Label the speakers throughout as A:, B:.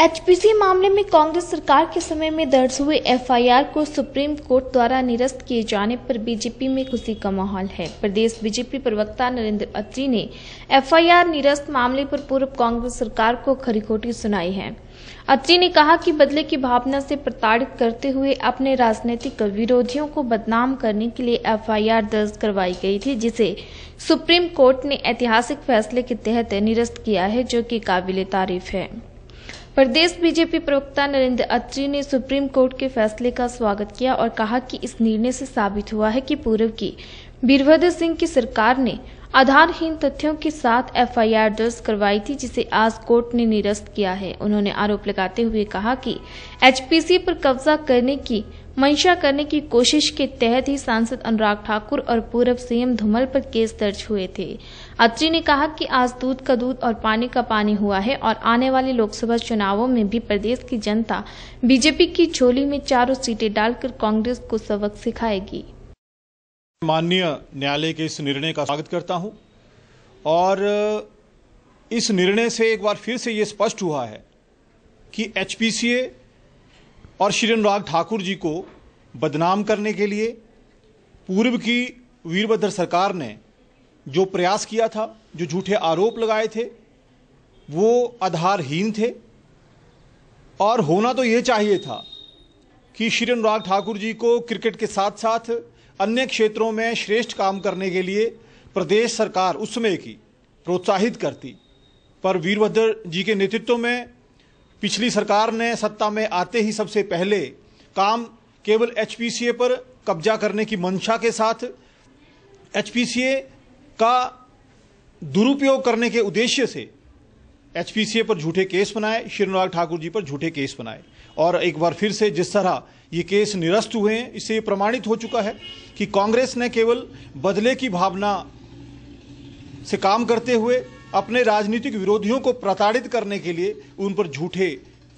A: HPC मामले में कांग्रेस सरकार के समय में दर्ज हुए एफआईआर को सुप्रीम कोर्ट द्वारा निरस्त किए जाने पर बीजेपी में खुशी का माहौल है प्रदेश बीजेपी प्रवक्ता नरेंद्र अत्री ने एफआईआर निरस्त मामले पर पूर्व कांग्रेस सरकार को खरीखोटी सुनाई है अत्री ने कहा कि बदले की भावना से प्रताड़ित करते हुए अपने राजनीतिक विरोधियों को बदनाम करने के लिए एफआईआर दर्ज करवाई गई थी जिसे सुप्रीम कोर्ट ने ऐतिहासिक फैसले के तहत निरस्त किया है जो कि काबिल तारीफ है प्रदेश बीजेपी प्रवक्ता नरेंद्र अत्री ने सुप्रीम कोर्ट के फैसले का स्वागत किया और कहा कि इस निर्णय से साबित हुआ है कि पूर्व की वीरभद्र सिंह की सरकार ने आधारहीन तथ्यों के साथ एफआईआर दर्ज करवाई थी जिसे आज कोर्ट ने निरस्त किया है उन्होंने आरोप लगाते हुए कहा कि एचपीसी पर कब्जा करने की मंशा करने की कोशिश के तहत ही सांसद अनुराग ठाकुर और पूर्व सीएम धूमल पर केस दर्ज हुए थे अत्री ने कहा कि आज दूध का दूध और पानी का पानी हुआ है और आने वाले लोकसभा चुनावों में भी प्रदेश की जनता बीजेपी की झोली में चारों सीटें डालकर कांग्रेस को सबक सिखाएगी
B: माननीय न्यायालय के इस निर्णय का स्वागत करता हूँ और इस निर्णय से एक बार फिर से ये स्पष्ट हुआ है कि एचपीसीए और श्री अनुराग ठाकुर जी को बदनाम करने के लिए पूर्व की वीरभद्र सरकार ने जो प्रयास किया था जो झूठे आरोप लगाए थे वो आधारहीन थे और होना तो ये चाहिए था कि श्री अनुराग ठाकुर जी को क्रिकेट के साथ साथ अन्य क्षेत्रों में श्रेष्ठ काम करने के लिए प्रदेश सरकार उस समय की प्रोत्साहित करती पर वीरभद्र जी के नेतृत्व में पिछली सरकार ने सत्ता में आते ही सबसे पहले काम केवल एच पर कब्जा करने की मंशा के साथ एच का दुरुपयोग करने के उद्देश्य से एच पर झूठे केस बनाए अनुराग ठाकुर जी पर झूठे केस बनाए और एक बार फिर से जिस तरह ये केस निरस्त हुए हैं इससे ये प्रमाणित हो चुका है कि कांग्रेस ने केवल बदले की भावना से काम करते हुए अपने राजनीतिक विरोधियों को प्रताड़ित करने के लिए उन पर झूठे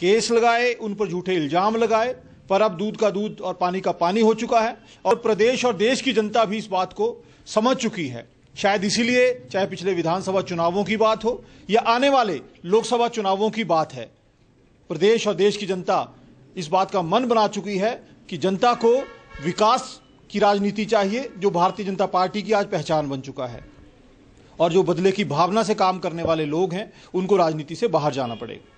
B: केस लगाए उन पर झूठे इल्जाम लगाए पर अब दूध का दूध और पानी का पानी हो चुका है और प्रदेश और देश की जनता भी इस बात को समझ चुकी है शायद इसीलिए चाहे पिछले विधानसभा चुनावों की बात हो या आने वाले लोकसभा चुनावों की बात है प्रदेश और देश की जनता इस बात का मन बना चुकी है कि जनता को विकास की राजनीति चाहिए जो भारतीय जनता पार्टी की आज पहचान बन चुका है और जो बदले की भावना से काम करने वाले लोग हैं उनको राजनीति से बाहर जाना पड़ेगा